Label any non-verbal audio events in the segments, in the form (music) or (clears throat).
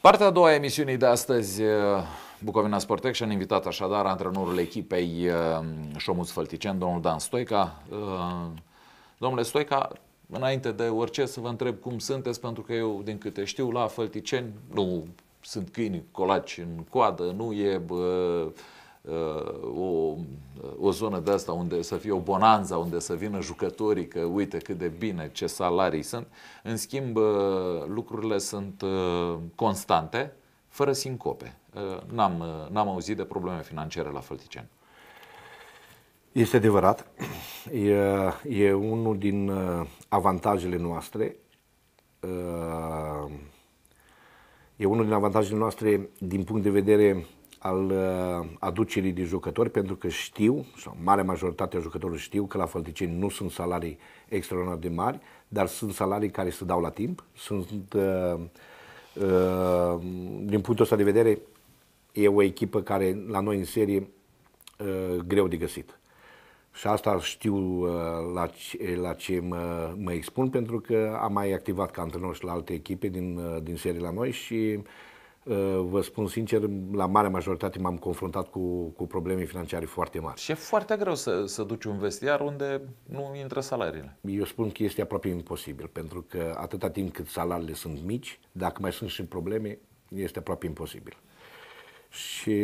Partea a doua a emisiunii de astăzi, uh, Bucovina Sport Action, invitat așadar antrenorul echipei uh, Șomuț Fălticen, domnul Dan Stoica. Uh, domnule Stoica, înainte de orice să vă întreb cum sunteți, pentru că eu, din câte știu, la Fălticeni nu sunt câini colaci în coadă, nu e... Bă, Uh, o, o zonă de asta unde să fie o bonanza, unde să vină jucătorii, că uite cât de bine, ce salarii sunt. În schimb, uh, lucrurile sunt uh, constante, fără sincope. N-am, n-am auzit de probleme financiare la Fălticen. Este adevărat. E, e unul din avantajele noastre. E unul din avantajele noastre din punct de vedere al uh, aducerii de jucători, pentru că știu, sau mare majoritate a jucătorilor știu că la Fălticeni nu sunt salarii extraordinar de mari, dar sunt salarii care se dau la timp, sunt, uh, uh, din punctul ăsta de vedere, e o echipă care la noi în serie uh, greu de găsit. Și asta știu uh, la ce, la ce mă, mă expun, pentru că am mai activat ca antrenor și la alte echipe din, uh, din serie la noi și uh, Eh, vă spun sincer, la mare majoritate m-am confruntat cu, cu probleme financiare foarte mari. Și e foarte greu să, să duci un vestiar unde nu intră salariile. Eu spun că este aproape imposibil, pentru că atâta timp cât salariile sunt mici, dacă mai sunt și probleme, este aproape imposibil. Și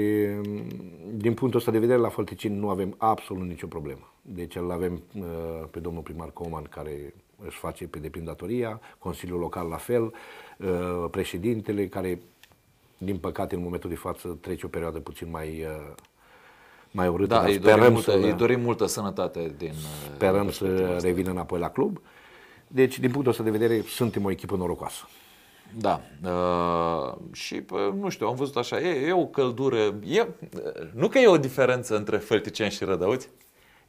mm, din punctul ăsta de vedere, la Fălticin nu avem absolut nicio problemă. Deci îl avem eh, pe domnul primar Coman, care își face pe deplin datoria, Consiliul Local la fel, eh, președintele care din păcate, în momentul de față, trece o perioadă puțin mai, uh, mai urâtă. Da, îi dorim, multă, să, îi dorim multă sănătate din... Uh, sperăm să revină înapoi la club. Deci, din punctul ăsta de vedere, suntem o echipă norocoasă. Da. Uh, și, nu știu, am văzut așa, e, e o căldură. E, uh, nu că e o diferență între Fălticeni și Rădăuți?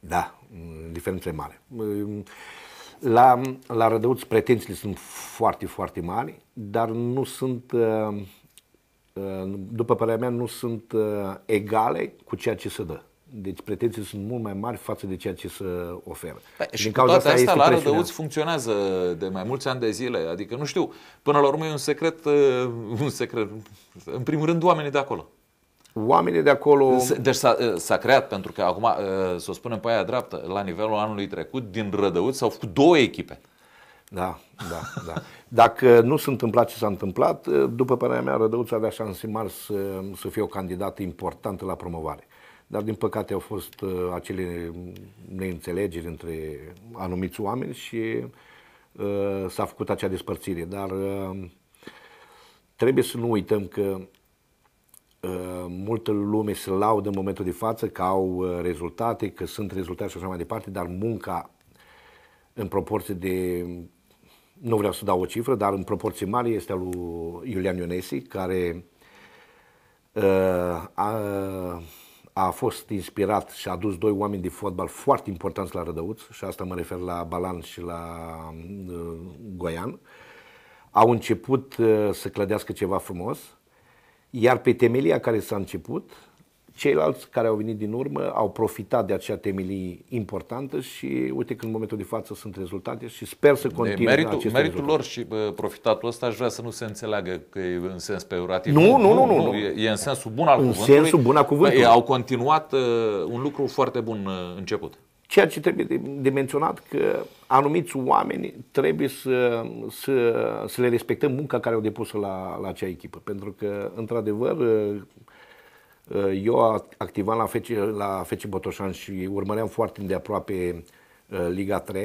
Da, mm, diferențe mare. Mm, la, la Rădăuți pretențiile sunt foarte, foarte mari, dar nu sunt uh, după părerea mea, nu sunt uh, egale cu ceea ce se dă. Deci pretențiile sunt mult mai mari față de ceea ce se oferă. Păi, și Din cauza toate asta, asta la Rădăuți funcționează de mai mulți ani de zile. Adică, nu știu, până la urmă e un secret, uh, un secret. În primul rând, oamenii de acolo. Oamenii de acolo... Deci s-a, uh, s-a creat, pentru că acum, să o spunem pe aia dreaptă, la nivelul anului trecut, din Rădăuți s-au făcut două echipe. Da, da, da. Dacă nu s-a întâmplat ce s-a întâmplat, după părerea mea, Rădăuța avea șanse mari să, să fie o candidată importantă la promovare. Dar, din păcate, au fost uh, acele neînțelegeri între anumiți oameni și uh, s-a făcut acea despărțire. Dar uh, trebuie să nu uităm că uh, multă lume se laudă în momentul de față că au uh, rezultate, că sunt rezultate și așa mai departe, dar munca în proporție de nu vreau să dau o cifră, dar în proporție mare este al lui Iulian Ionesi, care uh, a, a fost inspirat și a adus doi oameni de fotbal foarte importanți la Rădăuț, și asta mă refer la Balan și la uh, Goian, au început uh, să clădească ceva frumos, iar pe temelia care s-a început, Ceilalți care au venit din urmă au profitat de acea temelie importantă și uite că în momentul de față sunt rezultate și sper să continue meritul, aceste meritul rezultate. lor și profitatul ăsta aș vrea să nu se înțeleagă că e în sens peorativ. Nu, nu, nu. nu, nu, nu. E, e în sensul bun al în cuvântului. În sensul bun al cuvântului. Au continuat uh, un lucru foarte bun uh, început. Ceea ce trebuie de, de menționat că anumiți oameni trebuie să, să, să le respectăm munca care au depus-o la, la acea echipă. Pentru că, într-adevăr, uh, Eh, eu activam la FC, la FC Botoșan și urmăream foarte îndeaproape eh, Liga 3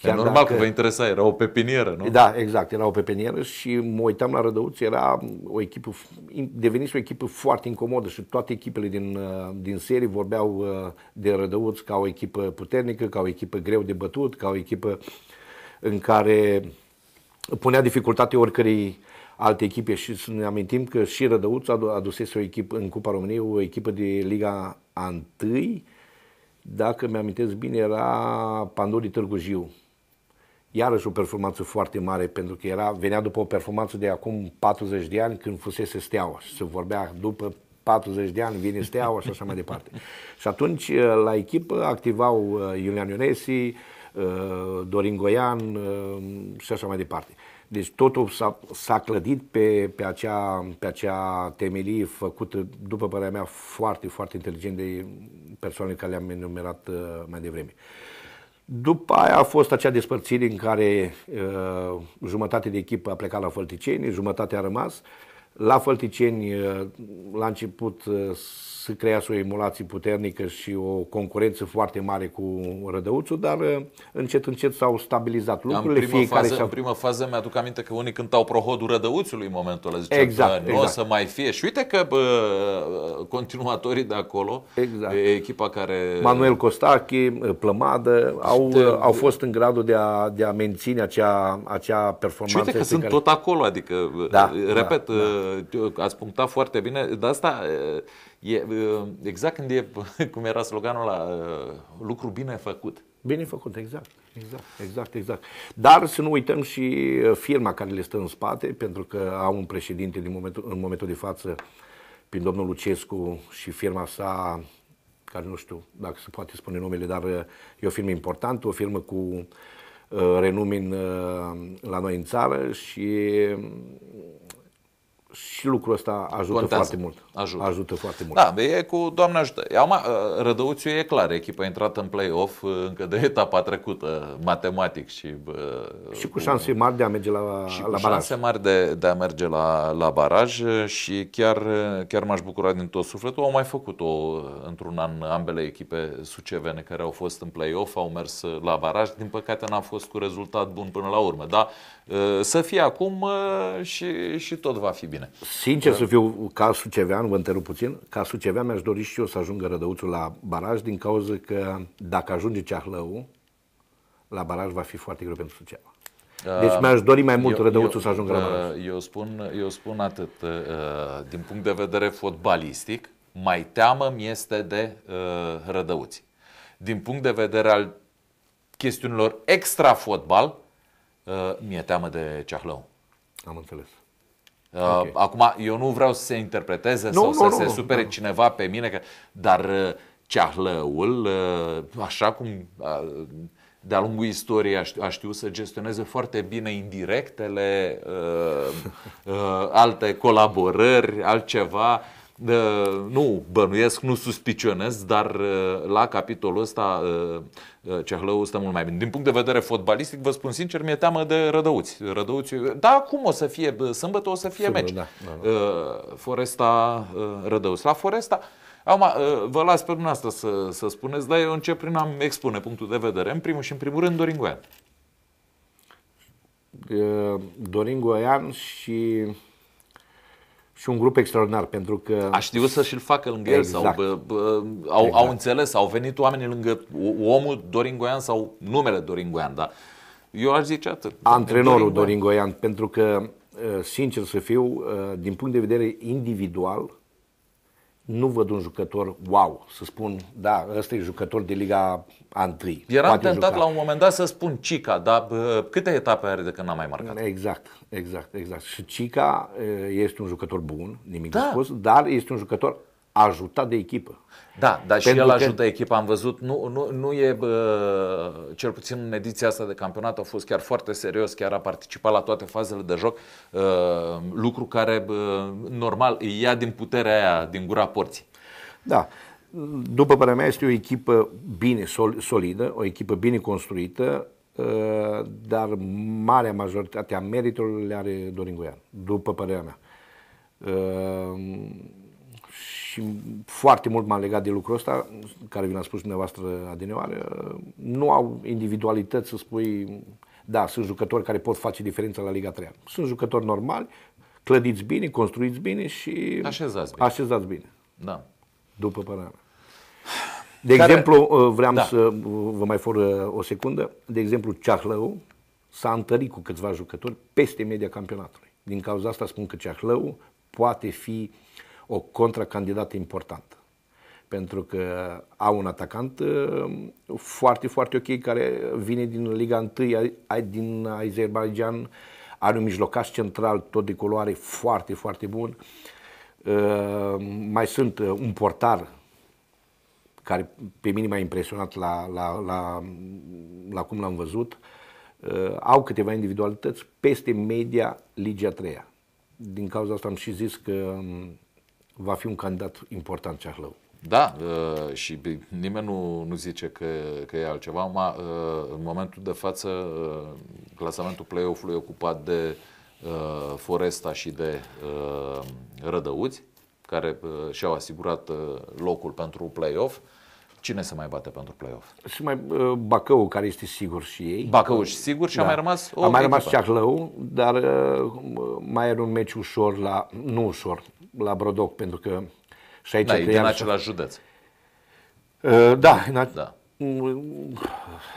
Chiar e normal dacă... că vă interesa, era o pepinieră, nu? Da, exact, era o pepinieră și mă uitam la Rădăuț, era o echipă, devenise o echipă foarte incomodă și toate echipele din, eh, din serie vorbeau de Rădăuț ca o echipă puternică, ca o echipă greu de bătut, ca o echipă în care punea dificultate oricărei uh, alte echipe și să ne amintim că și Rădăuț adusese o echipă în Cupa României, o echipă de Liga 1, dacă mi-amintesc bine, era Pandorii Târgu Jiu. Iarăși o performanță foarte mare, pentru că era, venea după o performanță de acum 40 de ani, când fusese Steaua și se vorbea după 40 de ani vine Steaua și așa mai departe. (laughs) și atunci uh, la echipă activau uh, Iulian Ionesi, uh, Dorin Goian și așa mai departe. Deci totul s-a, s-a clădit pe, pe, acea, pe acea temelie făcută, după părerea mea, foarte, foarte inteligent de persoanele care le-am enumerat uh, mai devreme. După aia a fost acea despărțire în care uh, jumătate de echipă a plecat la Fălticeni, jumătate a rămas. Uh, la Fălticeni, uh, la început, uh, se crease o emulație puternică și o concurență foarte mare cu Rădăuțul, dar uh, încet, încet s-au stabilizat lucrurile. În prima, fază, în prima fază mi-aduc aminte că unii cântau prohodul Rădăuțului în momentul ăla. Ziceam exact, nu exact. o să mai fie. Și uite că bă, continuatorii de acolo, exact. echipa care... Manuel Costache, Plămadă, au, de... au fost în gradul de a, de a menține acea, acea performanță. Și uite că sunt care... tot acolo, adică, da, repet, da, da ați punctat foarte bine, dar asta e exact când e, (laughs) cum era sloganul la lucru bine făcut. Bine făcut, exact. Exact, exact, exact. Dar să nu uităm și firma care le stă în spate, pentru că au un președinte din momentul, în momentul de față, prin domnul Lucescu și firma sa, care nu știu dacă se poate spune numele, dar e o firmă importantă, o firmă cu uh, renumin uh, la noi în țară și și lucrul ăsta ajută Contează. foarte mult. Ajută. ajută foarte mult. Da, e cu Doamne ajută. Iama, Rădăuțiu e clar, echipa a intrat în play-off uh, încă de etapa trecută, matematic și... Uh, și cu, cu șanse mari de a merge la, și la cu baraj. șanse mari de, de a merge la, la baraj uh, și chiar, chiar m-aș bucura din tot sufletul. Au mai făcut-o într-un an ambele echipe sucevene care au fost în play-off, au mers la baraj. Din păcate n-a fost cu rezultat bun până la urmă, dar să fie acum și, și tot va fi bine bine. Sincer să fiu, ca sucevean, vă întrerup puțin, ca sucevean mi-aș dori și eu să ajungă Rădăuțul la baraj din cauza că dacă ajunge Ceahlău, la baraj va fi foarte greu pentru Suceava. Deci uh, mi-aș dori mai mult eu, Rădăuțul eu, să ajungă la uh, baraj. Eu spun, eu spun atât, uh, din punct de vedere fotbalistic, mai teamă-mi este de Rădăuți. Din punct de vedere al chestiunilor extra-fotbal, mi-e teamă de Ceahlău. Am înțeles. Uh, okay. Acum, eu nu vreau să se interpreteze nu, sau nu, să nu, se nu, supere nu. cineva pe mine, că, dar uh, ceahlăul, uh, așa cum de-a lungul istoriei a știut să gestioneze foarte bine indirectele, alte colaborări, altceva nu bănuiesc, nu suspicionez, dar uh, la capitolul ăsta uh, uh, Cehlău stă mult mai bine. Din punct de vedere fotbalistic, vă spun sincer, mi-e teamă de rădăuți. rădăuți. Da, cum o să fie? Sâmbătă o să fie Sâmbă, meci. Da, da, da. Foresta rădăuți. La Foresta, Acum, vă las pe dumneavoastră să, să spuneți, dar eu încep prin a-mi expune punctul de vedere. În primul și în primul rând, Dorin Goian. Dorin Goian și și un grup extraordinar, pentru că... A știut să și-l facă lângă exact. el, sau exact. bă, bă, au, exact. au înțeles, au venit oamenii lângă omul Dorin Goian sau numele Dorin Goian, dar eu aș zice atât. Antrenorul Dorin Goian, Dorin Goian pentru că, uh, sincer să fiu, uh, din punct de vedere individual, nu văd un jucător wow, să spun, da, ăsta e jucător de Liga a 1. Eram tentat juca. la un moment dat să spun Cica, dar bă, câte etape are de când n-a mai marcat? Exact, exact, exact. Și Cica este un jucător bun, nimic da. de spus, dar este un jucător ajutat de echipă. Da, dar Pentru și el ajută echipa, am văzut, nu, nu, nu e, bă, cel puțin în ediția asta de campionat a fost chiar foarte serios, chiar a participat la toate fazele de joc, bă, uh, lucru care, bă, normal, îi ia din puterea aia, din gura porții. Da, după părerea mea este o echipă bine sol, solidă, o echipă bine construită, uh, dar marea majoritate a meritelor le are Dorin Goian, după părerea mea. Uh, și foarte mult m-am legat de lucrul ăsta, care vi l-am spus dumneavoastră adineoare, nu au individualități să spui, da, sunt jucători care pot face diferența la Liga 3 Sunt jucători normali, clădiți bine, construiți bine și așezați bine. Așezați bine. Da. După părerea De care... exemplu, uh, vreau da. să vă mai for uh, o secundă, de exemplu, Ceahlău s-a întărit cu câțiva jucători peste media campionatului. Din cauza asta spun că Ceahlău poate fi uh, o contracandidată importantă. Pentru că au un atacant uh, foarte, foarte ok care vine din Liga 1, din Azerbaijan, are un mijlocaș central tot de culoare foarte, foarte bun. Uh, mai sunt uh, un portar care pe mine m-a impresionat la, la, la, la cum l-am văzut, au câteva individualități peste media Ligia 3 Din cauza asta am și zis că um, va fi un candidat important Ceahlău. Da, uh, și nimeni nu, nu zice că, că e altceva. Ma, uh, în momentul de față, uh, clasamentul play-off-ului e ocupat de Foresta și de Rădăuți, care și-au asigurat locul pentru play-off. Cine se mai bate pentru play-off? Și mai Bacău, care este sigur și ei. Bacău și sigur și da. a mai rămas o A mai rămas Ceahlău, dar mai era un meci ușor la... Nu ușor, la Brodoc, pentru că și aici da, e din așa... același județ. Uh, da, în a... da. Mm.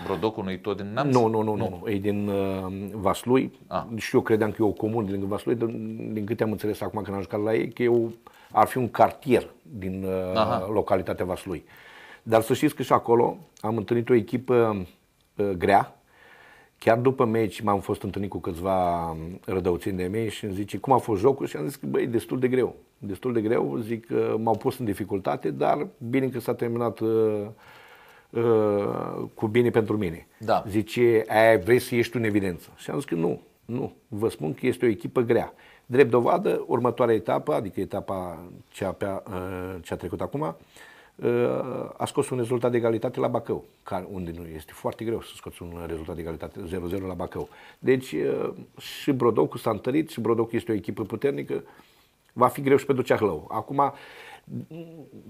Brodocul nu-i tot din Neamț? Nu, nu, nu, nu, nu. e din uh, Vaslui ah. și eu credeam că e o comună din Vaslui, din, din câte am înțeles acum când am jucat la ei, că eu, ar fi un cartier din uh, localitatea Vaslui. Dar să știți că și acolo am întâlnit o echipă uh, grea, Chiar după meci m-am fost întâlnit cu câțiva rădăuțini de mei și îmi zice cum a fost jocul și am zis că băi, destul de greu. Destul de greu, zic, uh, m-au pus în dificultate, dar bine că s-a terminat uh, uh, cu bine pentru mine. Da. Zice, ai vrei să ieși tu în evidență. Și am zis că nu, nu, vă spun că este o echipă grea. Drept dovadă, următoarea etapă, adică etapa ce a, uh, ce a trecut acum, uh, a scos un rezultat de egalitate la Bacău, unde nu este foarte greu să scoți un rezultat de egalitate 0-0 la Bacău. Deci și Brodocu s-a întărit, și Brodocu este o echipă puternică, va fi greu și pentru Ceahlău. Acum,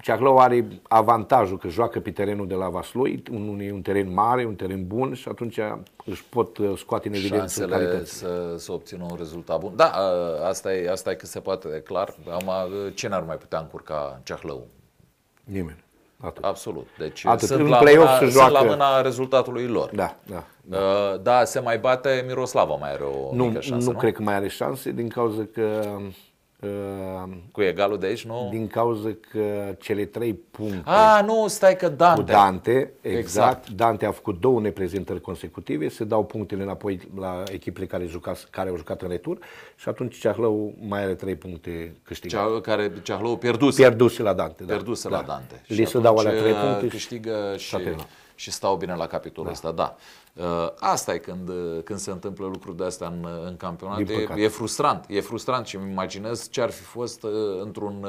Ceahlău are avantajul că joacă pe terenul de la Vaslui, un, un teren mare, un teren bun și atunci își pot uh, scoate în evidență Șansele Să, să obțină un rezultat bun. Da, uh, asta e, asta e cât se poate de clar. Uh, ce n-ar mai putea încurca Ceahlău? Nimeni. Atât. Absolut. Deci Atât. sunt, În la mâna, se joacă... sunt la mâna rezultatului lor. Da, da. Da, uh, da se mai bate Miroslava, mai are o nu, mică șansă, nu? Nu cred că mai are șanse din cauza că Ehm, cu egalul de aici, nu? Din cauza că cele trei puncte. Ah, nu, stai că Dante. Cu Dante, exact. exact. Dante a făcut două neprezentări consecutive, se dau punctele înapoi la echipele care, juca, care au jucat în retur și atunci Ceahlău mai are trei puncte câștigate. Cea, care Ceahlău pierduse. Pierduse la Dante. Da. Pierduse da. la Dante. Da. Li se dau alea trei puncte. Uh, câștigă și, și, și stau bine la capitolul da. ăsta, da. Uh, asta e când, uh, când se întâmplă lucruri de astea în, uh, în campionat. E, e frustrant. E frustrant și îmi imaginez ce ar fi fost într-un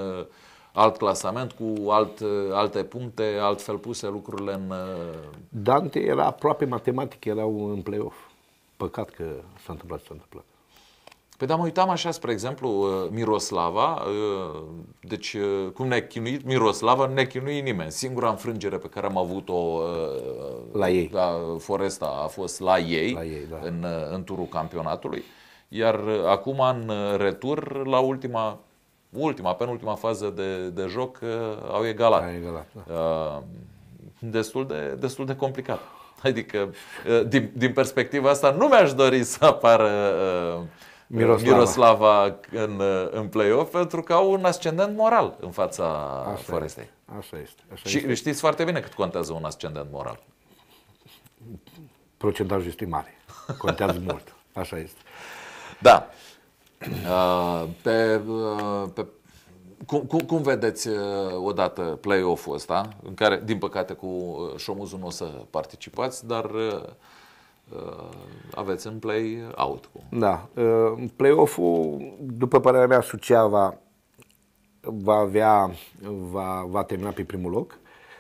alt clasament cu alt, alte puncte, altfel puse lucrurile în... Dante era aproape matematic, erau în play-off. Păcat că s-a întâmplat ce s-a întâmplat. Păi da, mă uitam așa, spre exemplu, uh, Miroslava, uh, deci uh, cum ne-a chinuit Miroslava, nu ne-a chinuit nimeni. Singura înfrângere pe care am avut-o la ei, la da, Foresta, a fost la ei, la ei da. în, în turul campionatului. Iar acum, în retur, la ultima, ultima penultima fază de, de joc, au egalat. Au egalat da. destul, de, destul de complicat. Adică, din, din perspectiva asta, nu mi-aș dori să apară Miroslava, Miroslava în, în play-off pentru că au un ascendent moral în fața așa Forestei. Este. Așa este. Așa și este. știți foarte bine cât contează un ascendent moral. Procentajul este mare. Contează mult. Așa este. Da. (clears throat) Uh, pe, uh, pe, cum, cum, vedeți uh, odată play-off-ul ăsta, în care, din păcate, cu Șomuzul nu o să participați, dar Uh, aveți în play-out. Da. Uh, play-off-ul, după părerea mea, Suceava va, avea, va, va termina pe primul loc,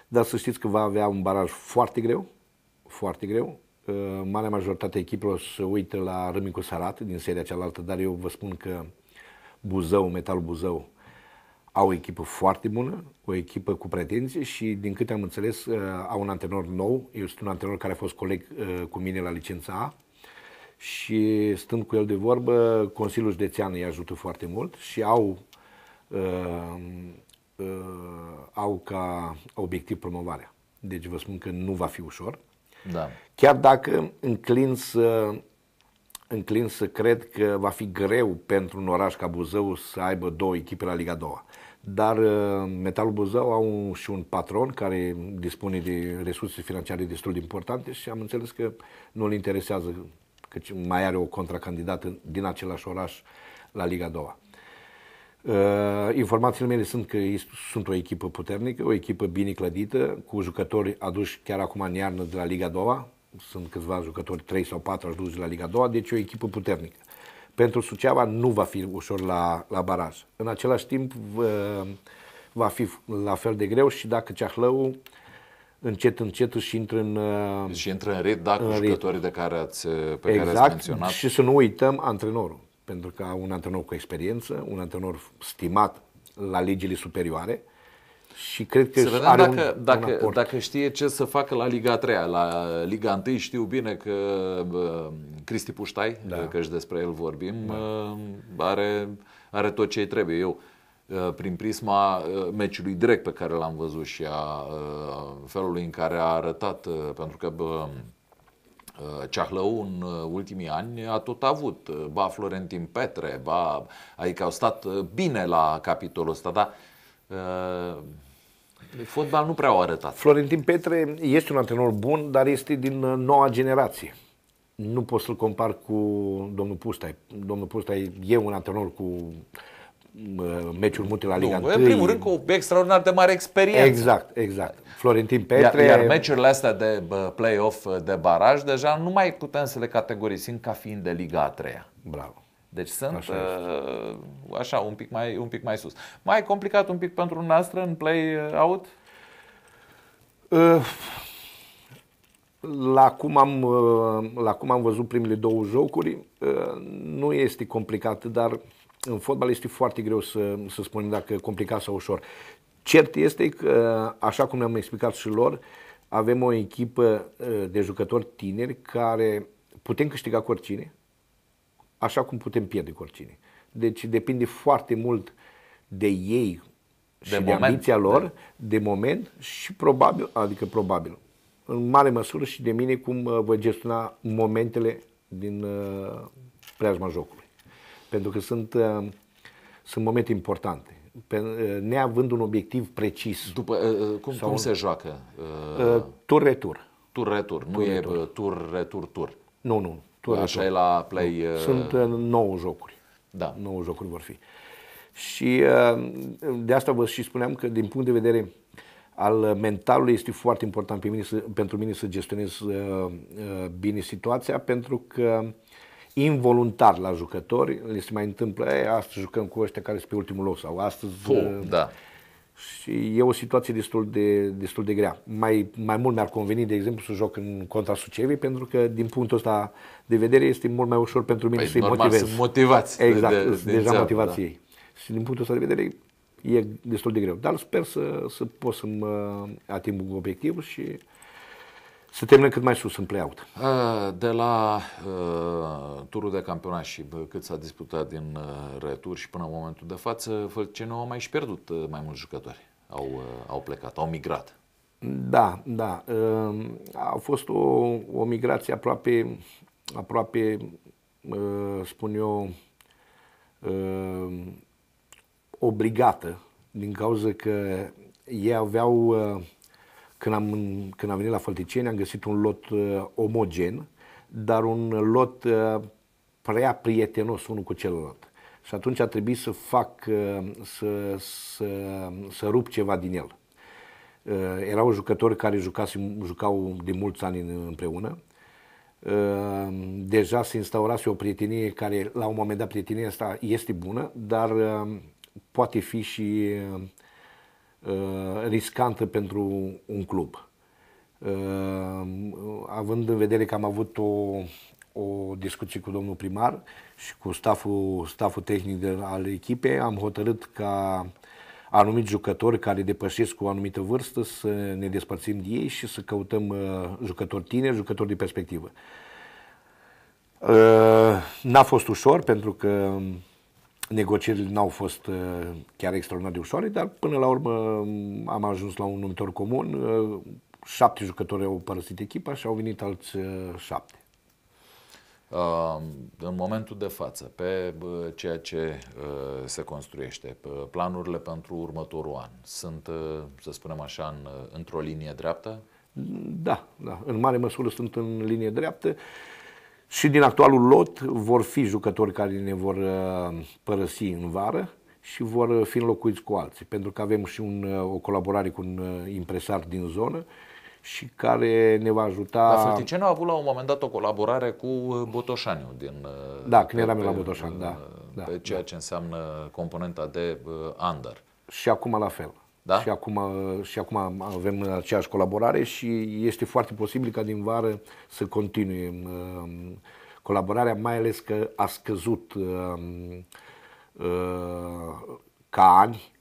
dar să știți că va avea un baraj foarte greu, foarte greu. Uh, marea majoritate echipelor se uită la Râmicu Sarat din seria cealaltă, dar eu vă spun că Buzău, Metal Buzău, au o echipă foarte bună, o echipă cu pretenții și, din câte am înțeles, uh, au un antrenor nou. Eu sunt un antrenor care a fost coleg uh, cu mine la licența A și, stând cu el de vorbă, Consiliul Județean îi ajută foarte mult și au, uh, uh, au ca obiectiv promovarea. Deci vă spun că nu va fi ușor. Da. Chiar dacă înclin să, înclin să cred că va fi greu pentru un oraș ca Buzău să aibă două echipe la Liga 2 dar uh, Metalul Buzău au și un patron care dispune de resurse financiare destul de importante și am înțeles că nu îl interesează că mai are o contracandidată din același oraș la Liga 2. Uh, informațiile mele sunt că sunt o echipă puternică, o echipă bine clădită, cu jucători aduși chiar acum în iarnă de la Liga 2. Sunt câțiva jucători, 3 sau 4 aduși de la Liga 2, deci o echipă puternică. Pentru Suceava nu va fi ușor la, la baraj. În același timp va fi la fel de greu și dacă Ceahlău încet, încet și intră în... Uh, și intră în rit dacă în jucătorii de care ați, pe exact, care ați exact. menționat. și să nu uităm antrenorul. Pentru că un antrenor cu experiență, un antrenor stimat la legile superioare, uh, și cred că să vedem are dacă, un, dacă, un dacă știe ce să facă la Liga 3 La Liga 1 știu bine că uh, Cristi Puștai, da. că și despre el vorbim, da. uh, are, are tot ce trebuie. Eu prin prisma meciului direct pe care l-am văzut și a felului în care a arătat, pentru că uh, Ceahlău în ultimii ani a tot avut, ba Florentin Petre, ba, adică au stat bine la capitolul ăsta, dar Fotbal nu prea au arătat. Florentin Petre este un antrenor bun, dar este din uh, noua generație. Nu pot să-l compar cu domnul Pustai. Domnul Pustai e un antrenor cu uh, meciuri multe la Liga nu, În primul rând cu extraordinar de mare experiență. Exact, exact. Florentin Petre... Iar, iar meciurile astea de play-off, uh, de baraj, deja nu mai putem să le categorisim ca fiind de Liga a treia. Bravo. Deci sunt așa, uh, așa un, pic mai, un pic mai sus. Mai complicat un pic pentru noastră în play-out? Uh, uh, la cum, am, uh, la cum am văzut primele două jocuri, uh, nu este complicat, dar în fotbal este foarte greu să, să spunem dacă complicat sau ușor. Cert este că, așa cum ne-am explicat și lor, avem o echipă de jucători tineri care putem câștiga cu oricine, așa cum putem pierde cu oricine. Deci depinde foarte mult de ei și de, de moment, ambiția da. lor, de... de moment și probabil, adică probabil, în mare măsură și de mine cum uh, voi gestiona momentele din uh, preajma jocului. Pentru că sunt, uh, sunt momente importante. Pe, neavând un obiectiv precis. După, cum, cum un... se joacă? Uh, tur-retur. Tur-retur, nu tur-retur. e tur-retur-tur. Nu, nu. Tot Așa e la Play... Uh... Sunt uh, nouă jocuri. Da. Nouă jocuri vor fi. Și uh, de asta vă și spuneam că din punct de vedere al mentalului este foarte important pe mine să, pentru mine să gestionez uh, bine situația pentru că involuntar la jucători, le se mai întâmplă, astăzi jucăm cu ăștia care sunt pe ultimul loc sau astăzi... Puh, da și e o situație destul de, destul de grea. Mai, mai mult mi-ar conveni, de exemplu, să joc în contra Sucevi, pentru că, din punctul ăsta de vedere, este mult mai ușor pentru mine păi, să-i motivez. sunt motivați. Exact, de, de, deja de motivați da. ei. Și din punctul ăsta de vedere e destul de greu. Dar sper să, să pot să-mi ating obiectivul și să terminăm cât mai sus în play-out. Uh, de la uh, turul de campionat și cât s-a disputat din uh, retur și până în momentul de față, nu au mai și pierdut uh, mai mulți jucători. Au, uh, au plecat, au migrat. Da, da. Uh, a fost o, o migrație aproape, aproape uh, spun eu, uh, obligată din cauza că ei aveau uh, când am, când am venit la Fălticeni, am găsit un lot uh, omogen, dar un lot uh, prea prietenos unul cu celălalt. Și atunci a trebuit să fac, uh, să, să, să rup ceva din el. Uh, erau jucători care jucase, jucau de mulți ani împreună. Uh, deja se instaurase o prietenie care, la un moment dat, prietenia asta este bună, dar uh, poate fi și uh, Uh, riscantă pentru un club. Uh, având în vedere că am avut o, o discuție cu domnul primar și cu staful, staful tehnic de, al echipei, am hotărât ca anumiți jucători care depășesc cu o anumită vârstă să ne despărțim de ei și să căutăm uh, jucători tineri, jucători de perspectivă. N-a fost ușor pentru că Negocierile n-au fost uh, chiar extraordinar de ușoare, dar până la urmă um, am ajuns la un numitor comun. Uh, șapte jucători au părăsit echipa și au venit alți uh, șapte. Um, în momentul de față, pe ceea ce se construiește, pe planurile pentru următorul an, sunt, să spunem așa, într-o linie dreaptă? Da, da. În mare măsură sunt în linie dreaptă. Uh, și din actualul lot vor fi jucători care ne vor uh, părăsi în vară și vor uh, fi înlocuiți cu alții, pentru că avem și un, uh, o colaborare cu un impresar din zonă și care ne va ajuta... Dar Fălticenu a avut la un moment dat o colaborare cu Botoșaniu din... Da, când eram pe, la Botoșan, da, da. Pe da, ceea da. ce înseamnă componenta de under. Și acum la fel. Da? Și, acum, și acum avem aceeași colaborare și este foarte posibil ca din vară să continue um, colaborarea, mai ales că a scăzut um, uh, ca ani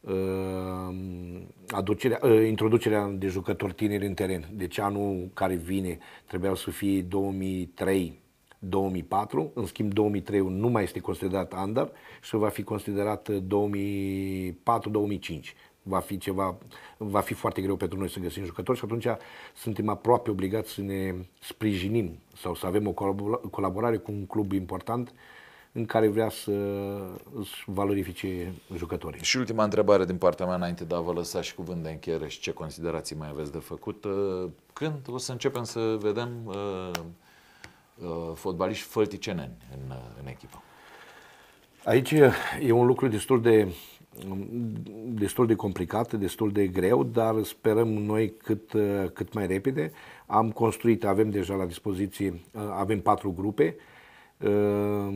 um, aducerea, uh, introducerea de jucători tineri în teren. Deci anul care vine trebuia să fie 2003 2004, în schimb 2003 nu mai este considerat under și va fi considerat 2004-2005. Uh, va fi ceva, va fi foarte greu pentru noi să găsim jucători și atunci suntem aproape obligați să ne sprijinim sau să avem o colaborare cu un club important în care vrea să valorifice jucătorii. Și ultima întrebare din partea mea înainte de a vă lăsa și cuvânt de încheiere și ce considerații mai aveți de făcut. Uh, când o să începem să vedem uh, uh, fotbaliști fălticeneni în, în echipă? Aici e un lucru destul de destul de complicat, destul de greu, dar sperăm noi cât, uh, cât mai repede. Am construit, avem deja la dispoziție, uh, avem patru grupe. Uh,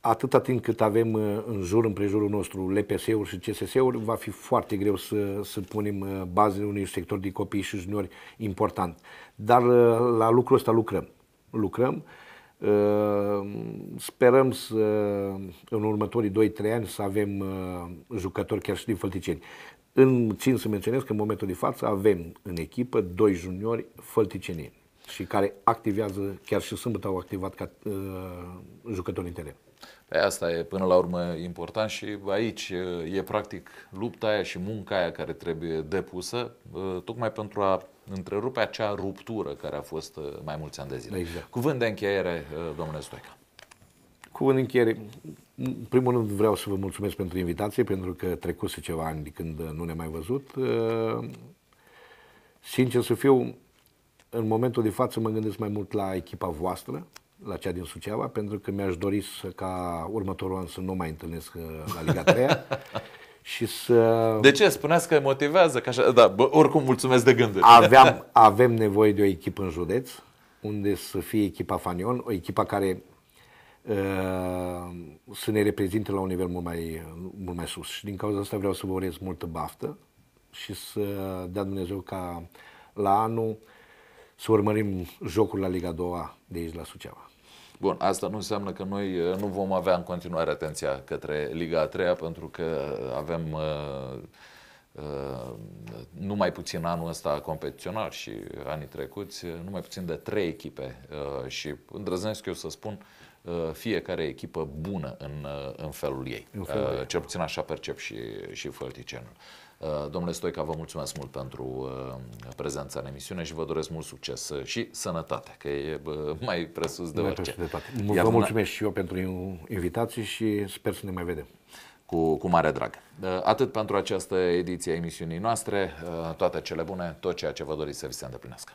atâta timp cât avem în jur, în prejurul nostru, LPS-uri și CSS-uri, va fi foarte greu să, să punem bazele unui sector de copii și juniori important. Dar la lucrul ăsta lucrăm. Lucrăm. Uh, Ehm, sperăm să, în următorii 2-3 ani să avem uh, jucători chiar și din Fălticeni. În, țin să menționez că în momentul de față avem în echipă doi juniori fălticenieni și care activează, chiar și sâmbătă au activat ca uh, jucători în teren. Pe asta e până la urmă important și aici e practic lupta aia și munca aia care trebuie depusă, tocmai pentru a întrerupe acea ruptură care a fost mai mulți ani de zile. Exact. Cuvânt de încheiere, domnule Stoica. Cuvânt de încheiere. În primul rând vreau să vă mulțumesc pentru invitație, pentru că trecuse ceva ani de când nu ne mai văzut. Sincer să fiu, în momentul de față mă gândesc mai mult la echipa voastră, la cea din Suceava, pentru că mi-aș dori să, ca următorul an să nu mai întâlnesc uh, la Liga 3 (laughs) și să... De ce? Spuneați că motivează, că așa... da, bă, oricum mulțumesc de gânduri. Aveam, (laughs) avem nevoie de o echipă în județ, unde să fie echipa Fanion, o echipă care uh, să ne reprezinte la un nivel mult mai, mult mai sus. Și din cauza asta vreau să vă urez multă baftă și să dea Dumnezeu ca la anul uh, să urmărim jocul la Liga 2 de aici la Suceava. Bun, asta nu înseamnă că noi uh, nu vom avea în continuare atenția către Liga a treia, pentru că avem uh, uh, numai puțin anul ăsta competițional și anii trecuți, uh, numai puțin de trei echipe uh, și îndrăznesc eu să spun uh, fiecare echipă bună în, în felul ei. În felul uh, cel puțin așa percep și, și fălticenul. Uh, Uh, domnule Stoica, vă mulțumesc mult pentru uh, prezența în emisiune și vă doresc mult succes uh, și sănătate, că e mai presus de mai orice. Presus de toate. Iar vă mulțumesc și eu pentru invitație și sper să ne mai vedem cu, cu mare drag. Atât pentru această ediție a emisiunii noastre, toate cele bune, tot ceea ce vă doriți să vi se îndeplinească.